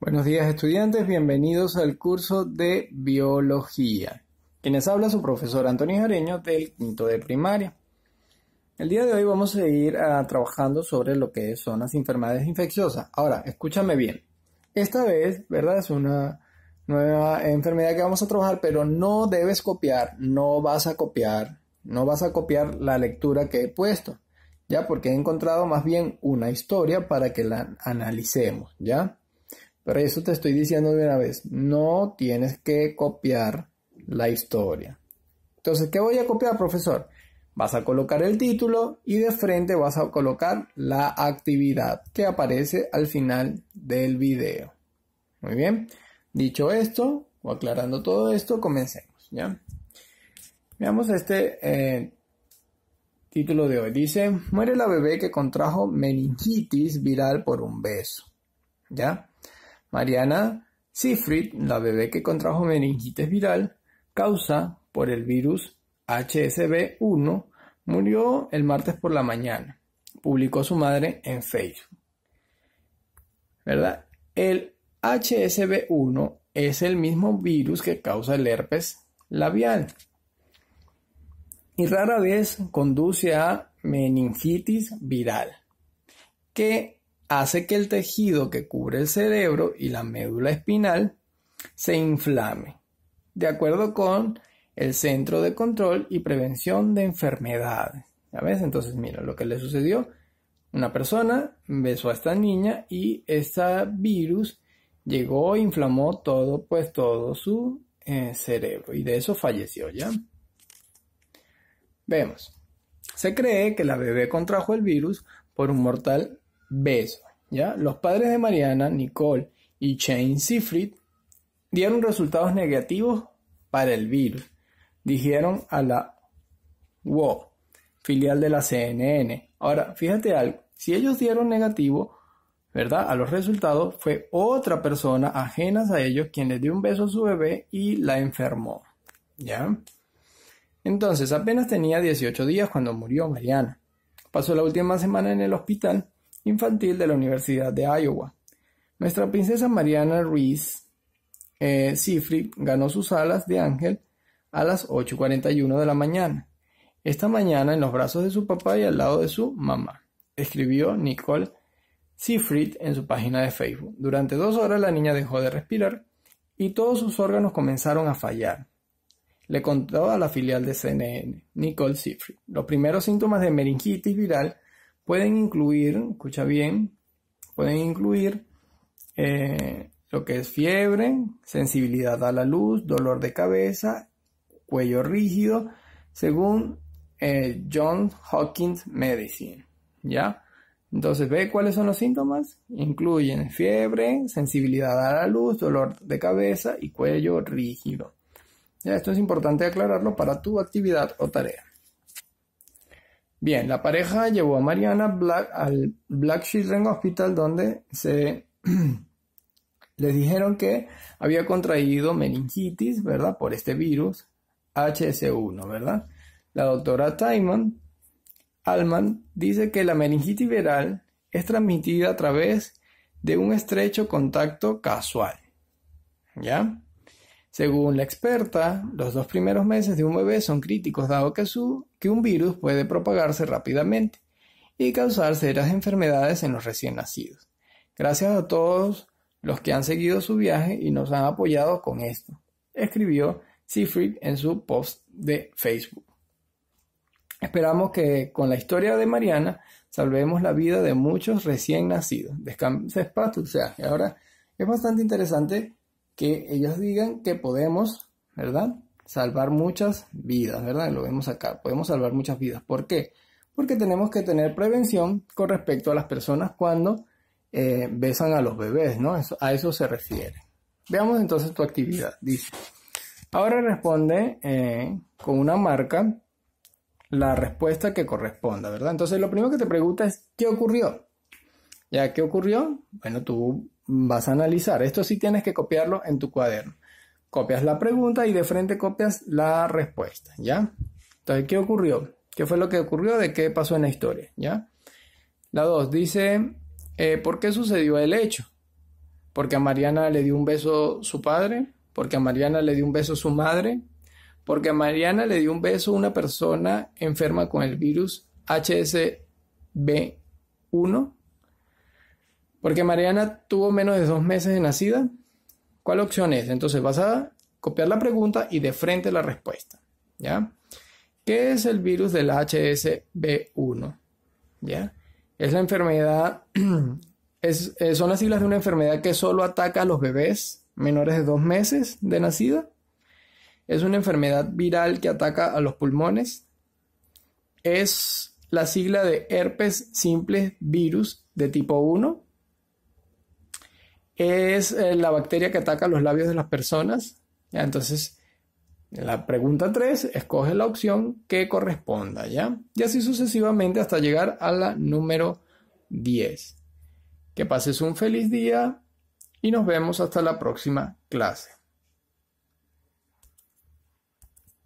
Buenos días estudiantes, bienvenidos al curso de biología. Quienes habla su profesor Antonio Jareño del quinto de primaria. El día de hoy vamos a seguir ah, trabajando sobre lo que son las enfermedades infecciosas. Ahora, escúchame bien. Esta vez, ¿verdad? Es una nueva enfermedad que vamos a trabajar, pero no debes copiar, no vas a copiar, no vas a copiar la lectura que he puesto, ¿ya? Porque he encontrado más bien una historia para que la analicemos, ¿ya? Pero eso te estoy diciendo de una vez, no tienes que copiar la historia. Entonces, ¿qué voy a copiar, profesor? Vas a colocar el título y de frente vas a colocar la actividad que aparece al final del video. Muy bien. Dicho esto, o aclarando todo esto, comencemos. ¿ya? Veamos este eh, título de hoy. Dice, muere la bebé que contrajo meningitis viral por un beso. ¿Ya? Mariana Siefried, la bebé que contrajo meningitis viral, causa por el virus HSV1, murió el martes por la mañana, publicó su madre en Facebook. ¿Verdad? El HSV1 es el mismo virus que causa el herpes labial y rara vez conduce a meningitis viral, que hace que el tejido que cubre el cerebro y la médula espinal se inflame, de acuerdo con el Centro de Control y Prevención de Enfermedades. ¿Ya ves? Entonces, mira lo que le sucedió. Una persona besó a esta niña y ese virus llegó e inflamó todo, pues todo su eh, cerebro y de eso falleció ya. Vemos. Se cree que la bebé contrajo el virus por un mortal beso. ¿ya? Los padres de Mariana, Nicole y Shane Seyfried dieron resultados negativos para el virus. Dijeron a la WO, filial de la CNN. Ahora, fíjate algo, si ellos dieron negativo, ¿verdad? A los resultados fue otra persona ajenas a ellos quien les dio un beso a su bebé y la enfermó. ¿Ya? Entonces, apenas tenía 18 días cuando murió Mariana. Pasó la última semana en el hospital infantil de la Universidad de Iowa. Nuestra princesa Mariana Ruiz eh, ganó sus alas de ángel a las 8.41 de la mañana. Esta mañana en los brazos de su papá y al lado de su mamá, escribió Nicole Siefried en su página de Facebook. Durante dos horas la niña dejó de respirar y todos sus órganos comenzaron a fallar. Le contó a la filial de CNN, Nicole Siefried. Los primeros síntomas de meningitis viral pueden incluir, escucha bien, pueden incluir eh, lo que es fiebre, sensibilidad a la luz, dolor de cabeza, cuello rígido, según eh, John Hawkins Medicine. ¿Ya? Entonces ve cuáles son los síntomas. Incluyen fiebre, sensibilidad a la luz, dolor de cabeza y cuello rígido. ¿Ya? Esto es importante aclararlo para tu actividad o tarea. Bien, la pareja llevó a Mariana Black al Black Children Hospital donde se les dijeron que había contraído meningitis, ¿verdad? Por este virus hs 1 ¿verdad? La doctora Taiman Alman dice que la meningitis viral es transmitida a través de un estrecho contacto casual. ¿Ya? Según la experta, los dos primeros meses de un bebé son críticos dado que, un virus puede propagarse rápidamente y causar serias enfermedades en los recién nacidos. Gracias a todos los que han seguido su viaje y nos han apoyado con esto, escribió Siegfried en su post de Facebook. Esperamos que con la historia de Mariana salvemos la vida de muchos recién nacidos. en paz, o sea, ahora es bastante interesante que ellas digan que podemos, ¿verdad? Salvar muchas vidas, ¿verdad? Lo vemos acá, podemos salvar muchas vidas. ¿Por qué? Porque tenemos que tener prevención con respecto a las personas cuando eh, besan a los bebés, ¿no? a eso se refiere. Veamos entonces tu actividad. Dice, ahora responde eh, con una marca la respuesta que corresponda, ¿verdad? Entonces lo primero que te pregunta es, ¿qué ocurrió? ¿Ya qué ocurrió? Bueno, tú vas a analizar. Esto sí tienes que copiarlo en tu cuaderno. Copias la pregunta y de frente copias la respuesta, ¿ya? Entonces, ¿qué ocurrió? ¿Qué fue lo que ocurrió? ¿De qué pasó en la historia? ¿Ya? La 2 dice, eh, ¿por qué sucedió el hecho? Porque a Mariana le dio un beso su padre, porque a Mariana le dio un beso su madre, porque a Mariana le dio un beso una persona enferma con el virus HSV1, porque Mariana tuvo menos de dos meses de nacida. ¿Cuál opción es? Entonces vas a copiar la pregunta y de frente la respuesta. ¿Ya? ¿Qué es el virus del HSV1? ¿Ya? Es la enfermedad, eh, son las siglas de una enfermedad que solo ataca a los bebés menores de dos meses de nacida. Es una enfermedad viral que ataca a los pulmones. Es la sigla de herpes simple virus de tipo 1 es eh, la bacteria que ataca los labios de las personas. Entonces, la pregunta 3, escoge la opción que corresponda, ¿ya? Y así sucesivamente hasta llegar a la número 10. Que pases un feliz día y nos vemos hasta la próxima clase.